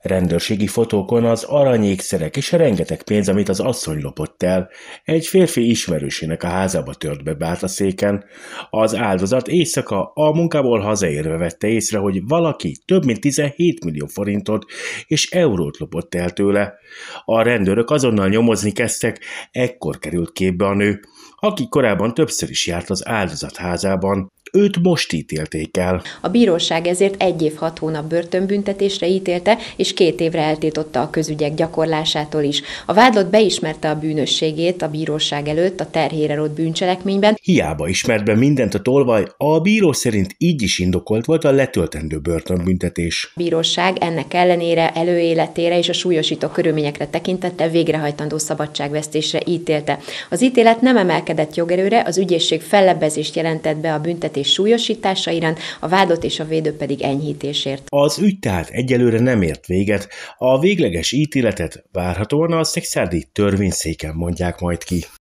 Rendőrségi fotókon az aranyékszerek és rengeteg pénz, amit az asszony lopott el, egy férfi ismerősének a házába tört be széken. Az áldozat éjszaka a munkából hazaérve vette észre, hogy valaki több mint 17 millió forintot és eurót lopott el tőle. A rendőrök azonnal nyomozni kezdtek, ekkor került képbe a nő, aki korábban többször is járt az áldozat házában. Őt most ítélték el. A bíróság ezért egy év hat hónap börtönbüntetésre ítélte, és két évre eltiltotta a közügyek gyakorlásától is. A vádlott beismerte a bűnösségét a bíróság előtt a terhére rót bűncselekményben. Hiába ismert be mindent a tolvaj, a bíró szerint így is indokolt volt a letöltendő börtönbüntetés. A bíróság ennek ellenére előéletére és a súlyosító körülményekre tekintette végrehajtandó szabadságvesztésre ítélte. Az ítélet nem emelkedett jogerőre, az ügyészség fellebbezést jelentett be a büntetés és súlyosítása iránt, a vádlott és a védő pedig enyhítésért. Az ügy tehát egyelőre nem ért véget, a végleges ítéletet várhatóan a szexárdi törvényszéken mondják majd ki.